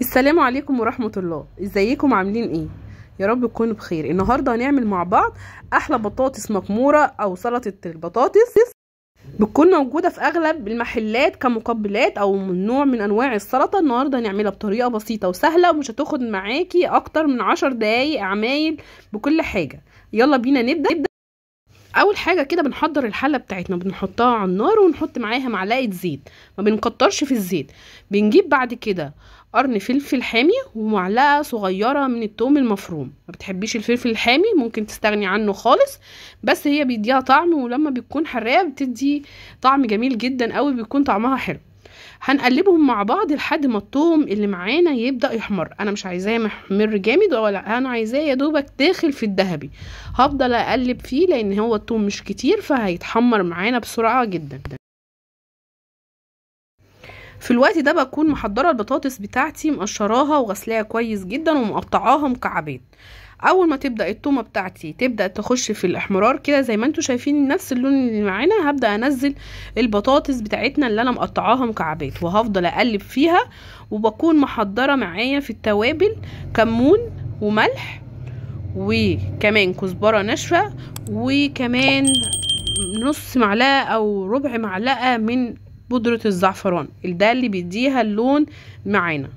السلام عليكم ورحمة الله ازيكم عاملين ايه يا رب تكونوا بخير النهاردة هنعمل مع بعض احلى بطاطس مكمورة او سلطة البطاطس بتكون موجودة في اغلب المحلات كمقبلات او من نوع من انواع السلطة النهاردة هنعملها بطريقة بسيطة وسهلة ومش هتاخد معاكي اكتر من عشر دقايق عمايل بكل حاجة يلا بينا نبدأ, اول حاجه كده بنحضر الحله بتاعتنا بنحطها على النار ونحط معاها معلقه زيت ما بنكترش في الزيت بنجيب بعد كده قرن فلفل حامي ومعلقه صغيره من التوم المفروم ما بتحبيش الفلفل الحامي ممكن تستغني عنه خالص بس هي بيديها طعم ولما بتكون حراقه بتدي طعم جميل جدا قوي بيكون طعمها حلو هنقلبهم مع بعض لحد ما الثوم اللي معانا يبدا يحمر انا مش عايزاه محمر جامد ولا انا عايزاه يا دوبك داخل في الذهبي هفضل اقلب فيه لان هو الثوم مش كتير فهيتحمر معانا بسرعه جدا في الوقت ده بكون محضره البطاطس بتاعتي مقشراها وغسلاها كويس جدا ومقطعاها مكعبات اول ما تبدا التومه بتاعتي تبدا تخش في الاحمرار كده زي ما انتم شايفين نفس اللون اللي معانا هبدا انزل البطاطس بتاعتنا اللي انا مقطعاها مكعبات وهفضل اقلب فيها وبكون محضره معايا في التوابل كمون وملح وكمان كزبره ناشفه وكمان نص معلقه او ربع معلقه من بودرة الزعفران ده اللي بيديها اللون معانا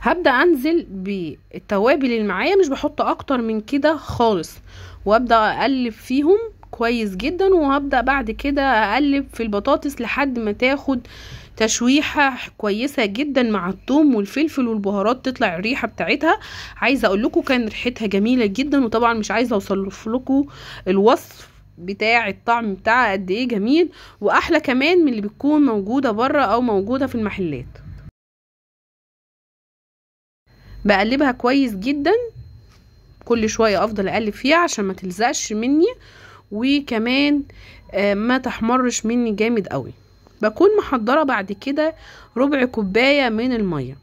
هبدا انزل بالتوابل اللي معايا مش بحط اكتر من كده خالص وابدا اقلب فيهم كويس جدا وهبدا بعد كده اقلب في البطاطس لحد ما تاخد تشويحة كويسة جدا مع الثوم والفلفل والبهارات تطلع الريحة بتاعتها عايزة اقول لكم كان ريحتها جميلة جدا وطبعا مش عايزة اوصل لكم الوصف بتاع الطعم بتاعها قد ايه جميل واحلى كمان من اللي بتكون موجوده بره او موجوده في المحلات بقلبها كويس جدا كل شويه افضل اقلب فيها عشان ما تلزقش مني وكمان آه، ما تحمرش مني جامد قوي بكون محضره بعد كده ربع كوبايه من الميه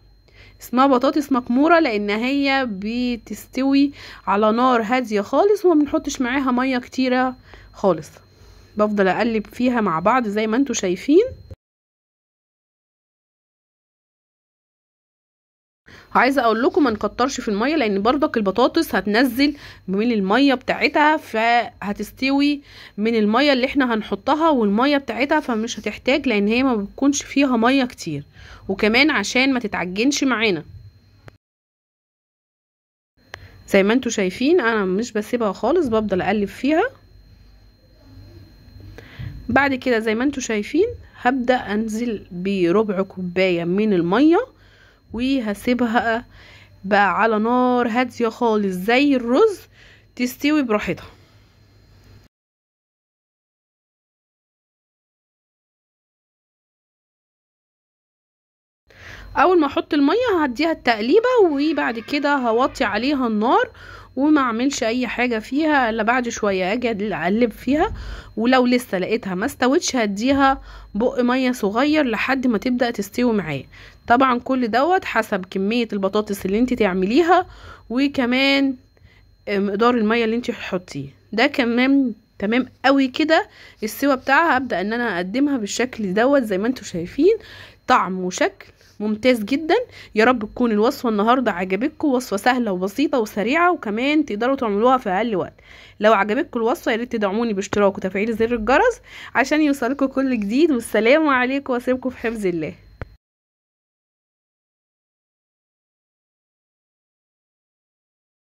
اسمها بطاطس مكموره لان هي بتستوي على نار هاديه خالص وما بنحطش معاها ميه كتيره خالص بفضل اقلب فيها مع بعض زي ما انتوا شايفين عايزه اقول لكم ما نكترش في الميه لان بردك البطاطس هتنزل من الميه بتاعتها فهتستوي من الميه اللي احنا هنحطها والميه بتاعتها فمش هتحتاج لان هي ما بتكونش فيها ميه كتير وكمان عشان ما تتعجنش معانا زي ما انتوا شايفين انا مش بسيبها خالص بفضل اقلب فيها بعد كده زي ما انتم شايفين هبدأ انزل بربع كوباية من المية وهسيبها بقى على نار هادية خالص زي الرز تستوي براحتها اول ما احط الميه هديها التقليبه وبعد كده هوطي عليها النار وما اعملش اي حاجه فيها الا بعد شويه اجي اقلب فيها ولو لسه لقيتها ما استوتش هديها بق ميه صغير لحد ما تبدا تستوي معايا طبعا كل دوت حسب كميه البطاطس اللي انت تعمليها وكمان مقدار الميه اللي انت هتحطيه ده كمان تمام قوي كده السوا بتاعها هبدا ان انا اقدمها بالشكل دوت زي ما انتم شايفين طعم وشكل ممتاز جدا يا رب تكون الوصفه النهارده عجبتكم وصفه سهله وبسيطه وسريعه وكمان تقدروا تعملوها في اقل وقت لو عجبتكم الوصفه يا ريت تدعموني باشتراك وتفعيل زر الجرس عشان يوصلكم كل جديد والسلام عليكم واسيبكم في حفظ الله